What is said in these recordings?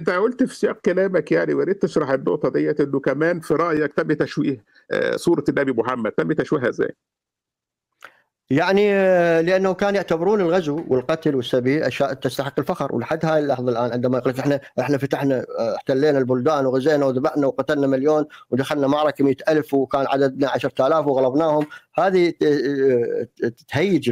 انت قلت في سياق كلامك يعني ويا ريت تشرح النقطه ديت انه كمان في رايك تم تشويه آه، صوره النبي محمد تم تشويهها ازاي؟ يعني آه، لانه كان يعتبرون الغزو والقتل والسبي اشياء تستحق الفخر ولحد هاي اللحظه الان عندما يقول احنا احنا فتحنا آه، احتلينا البلدان وغزينا وذبحنا وقتلنا مليون ودخلنا معركه مئة ألف وكان عددنا 10000 وغلبناهم هذه تهيج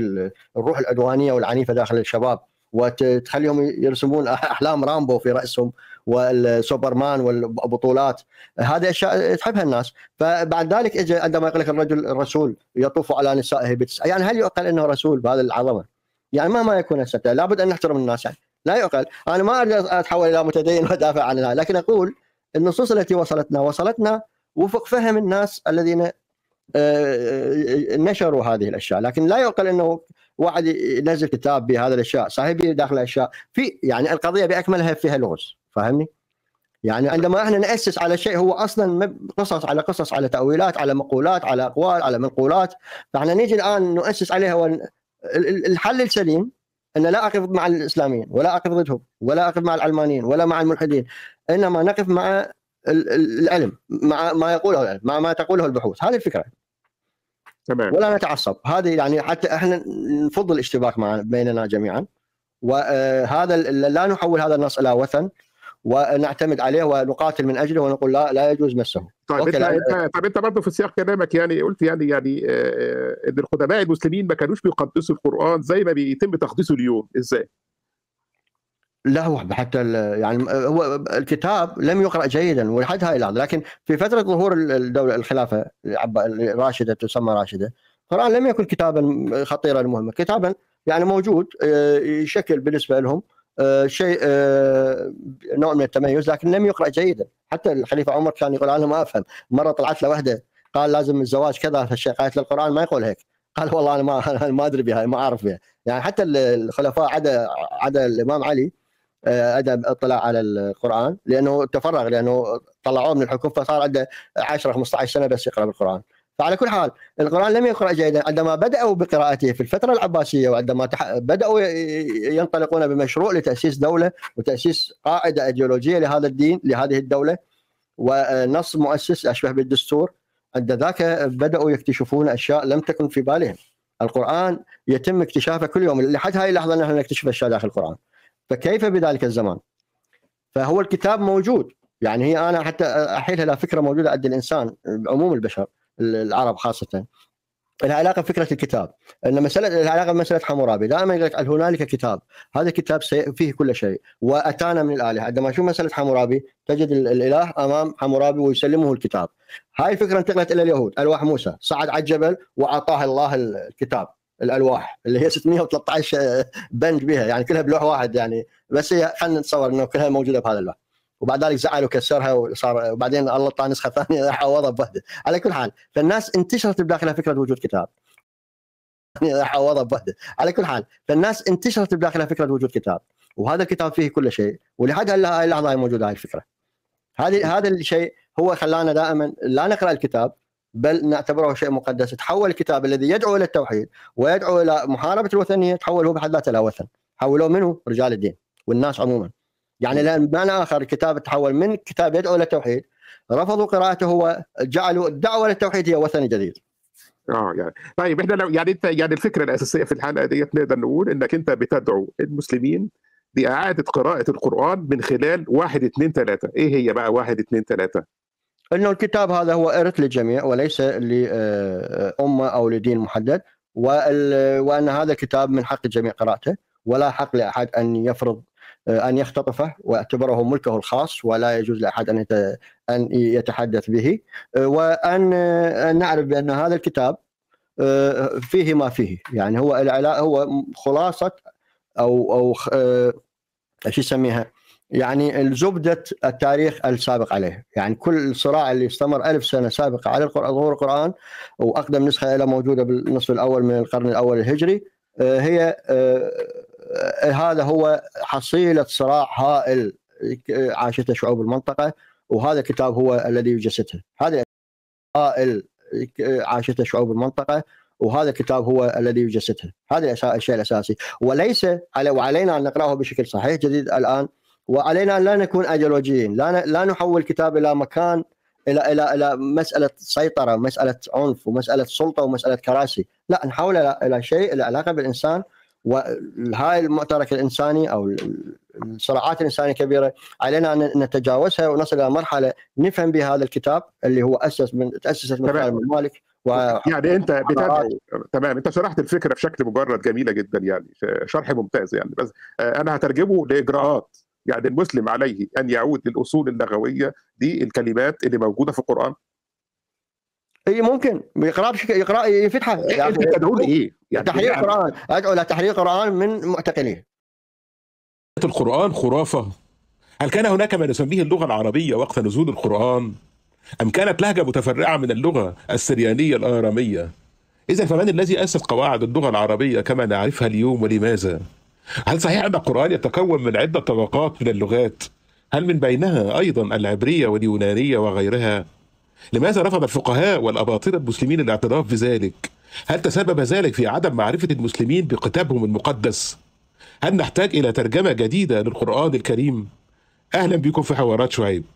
الروح العدوانيه والعنيفه داخل الشباب وتخليهم يرسمون احلام رامبو في راسهم والسوبرمان والبطولات هذه اشياء تحبها الناس فبعد ذلك اجى عندما يقول لك الرجل الرسول يطوف على نسائه بتس يعني هل يعقل انه رسول بهذه العظمه؟ يعني مهما يكون هالشكل لابد ان نحترم الناس يعني لا يعقل انا ما اريد اتحول الى متدين وادافع عن لكن اقول النصوص التي وصلتنا وصلتنا وفق فهم الناس الذين آه، آه، نشروا هذه الاشياء لكن لا يعقل انه واحد ينزل كتاب بهذا الاشياء صحيح داخل اشياء في يعني القضيه باكملها فيها لغز فاهمني؟ يعني عندما احنا ناسس على شيء هو اصلا قصص على قصص على تاويلات على مقولات على اقوال على منقولات فاحنا نيجي الان نؤسس عليها ون... الحل السليم ان لا اقف مع الاسلاميين ولا اقف ضدهم ولا اقف مع العلمانيين ولا مع الملحدين انما نقف مع العلم مع ما يقوله العلم مع ما تقوله البحوث هذه الفكره تمام ولا نتعصب هذه يعني حتى احنا نفضل الاشتباك معنا بيننا جميعا وهذا آه، لا نحول هذا النص الى وثن ونعتمد عليه ونقاتل من اجله ونقول لا لا يجوز مسه طيب انت آه. طيب انت برضه في سياق كلامك يعني قلت يعني يعني آه، ان القدماء المسلمين ما كانوش بيقدسوا القران زي ما بيتم تقديسه اليوم ازاي؟ له حتى يعني هو الكتاب لم يقرا جيدا ولحد هاي اللحظه لكن في فتره ظهور الدوله الخلافه الراشده تسمى راشده القران لم يكن كتابا خطيرا مهما كتابا يعني موجود آه، يشكل بالنسبه لهم آه، شيء آه، نوع من التميز لكن لم يقرا جيدا حتى الخليفه عمر كان يقول انا ما افهم مره طلعت له وحده قال لازم الزواج كذا فالشيء قالت القران ما يقول هيك قال والله انا ما ما ادري بها ما اعرف بها يعني حتى الخلفاء عدا عدا الامام علي آه، ادب اطلاع على القران لانه تفرغ لانه طلعوه من الحكم فصار عنده 10 15 سنه بس يقرا بالقران فعلى كل حال القران لم يقرا جيدا عندما بداوا بقراءته في الفتره العباسيه وعندما تح... بداوا ينطلقون بمشروع لتاسيس دوله وتاسيس قاعده ايديولوجيه لهذا الدين لهذه الدوله ونص مؤسس اشبه بالدستور عند ذاك بداوا يكتشفون اشياء لم تكن في بالهم القران يتم اكتشافه كل يوم لحد هاي اللحظه نحن نكتشف اشياء داخل القران فكيف بذلك الزمان فهو الكتاب موجود يعني هي انا حتى احيلها فكره موجوده عند الانسان عموم البشر العرب خاصه لها علاقه بفكره الكتاب ان مساله لها علاقه بمساله حمورابي دائما يقول لك هنالك كتاب هذا الكتاب فيه كل شيء واتانا من الالهه عندما شو مساله حمورابي تجد الاله امام حمورابي ويسلمه الكتاب هاي الفكره انتقلت الى اليهود الواح موسى صعد على الجبل واعطاه الله الكتاب الالواح اللي هي 613 بند بها يعني كلها بلوح واحد يعني بس هي خلينا نتصور انه كلها موجوده بهذا اللوح وبعد ذلك زعل وكسرها وصار وبعدين الله طلع نسخه ثانيه عوضها بوحده على كل حال فالناس انتشرت بداخلها فكره وجود كتاب عوضها بوحده على كل حال فالناس انتشرت بداخلها فكره وجود كتاب وهذا الكتاب فيه كل شيء ولحد هلا هاي اللحظه موجوده هاي الفكره هذه هذا الشيء هو خلانا دائما لا نقرا الكتاب بل نعتبره شيء مقدس تحول الكتاب الذي يدعو الى التوحيد ويدعو الى محاربه الوثنيه تحول هو بحد ذاته الى وثن حولوه منه رجال الدين والناس عموما يعني الان بمعنى اخر الكتاب تحول من كتاب يدعو الى التوحيد رفضوا قراءته وجعلوا الدعوه للتوحيد هي وثن جديد اه يعني طيب احنا لو يعني انت يعني الفكره الاساسيه في الحلقه ديت نقدر نقول انك انت بتدعو المسلمين لاعاده قراءه القران من خلال واحد اثنين ثلاثه، ايه هي بقى واحد اثنين ثلاثه؟ انه الكتاب هذا هو ارث للجميع وليس لامه او لدين محدد وان هذا الكتاب من حق الجميع قراءته ولا حق لاحد ان يفرض ان يختطفه واعتبره ملكه الخاص ولا يجوز لاحد ان ان يتحدث به وان نعرف بان هذا الكتاب فيه ما فيه يعني هو هو خلاصه او او شو يسميها يعني الزبدة التاريخ السابق عليه يعني كل صراع اللي استمر ألف سنة سابقة على ظهور القرآن وأقدم نسخة إلى موجودة بالنصف الأول من القرن الأول الهجري آه، هي آه، آه، هذا هو حصيلة صراع هائل عاشته شعوب المنطقة وهذا الكتاب هو الذي يجسده هذا هائل عاشته شعوب المنطقة وهذا الكتاب هو الذي يجسده هذا الشيء الأساسي وليس على وعلينا أن نقرأه بشكل صحيح جديد الآن وعلينا ان لا نكون ايديولوجيين لا لا نحول الكتاب الى مكان الى الى الى مساله سيطره مساله عنف ومساله سلطه ومساله كراسي لا نحول الى شيء له علاقه بالانسان وهاي المعترك الانساني او الصراعات الانسانيه الكبيره علينا ان نتجاوزها ونصل الى مرحله نفهم بها هذا الكتاب اللي هو اسس من تاسست من خلال المالك و... يعني انت بتد... تمام انت شرحت الفكره بشكل مجرد جميله جدا يعني شرح ممتاز يعني بس آه، انا هترجمه لاجراءات يعني المسلم عليه أن يعود للأصول اللغوية دي الكلمات اللي موجودة في القرآن اي ممكن ما يقراش يقرا يفتحها إيه، إيه، يعني انت تقول ايه؟ يعني تحرير يعني... القران ادعو الى تحرير القران من معتقليه آية القران خرافه هل كان هناك ما نسميه اللغه العربيه وقت نزول القران ام كانت لهجه متفرعه من اللغه السريانيه الاراميه اذا فمن الذي اسس قواعد اللغه العربيه كما نعرفها اليوم ولماذا هل صحيح أن القرآن يتكون من عدة طبقات من اللغات؟ هل من بينها أيضا العبرية واليونانية وغيرها؟ لماذا رفض الفقهاء والأباطرة المسلمين الاعتراف بذلك؟ هل تسبب ذلك في عدم معرفة المسلمين بكتابهم المقدس؟ هل نحتاج إلى ترجمة جديدة للقرآن الكريم؟ أهلا بكم في حوارات شعيب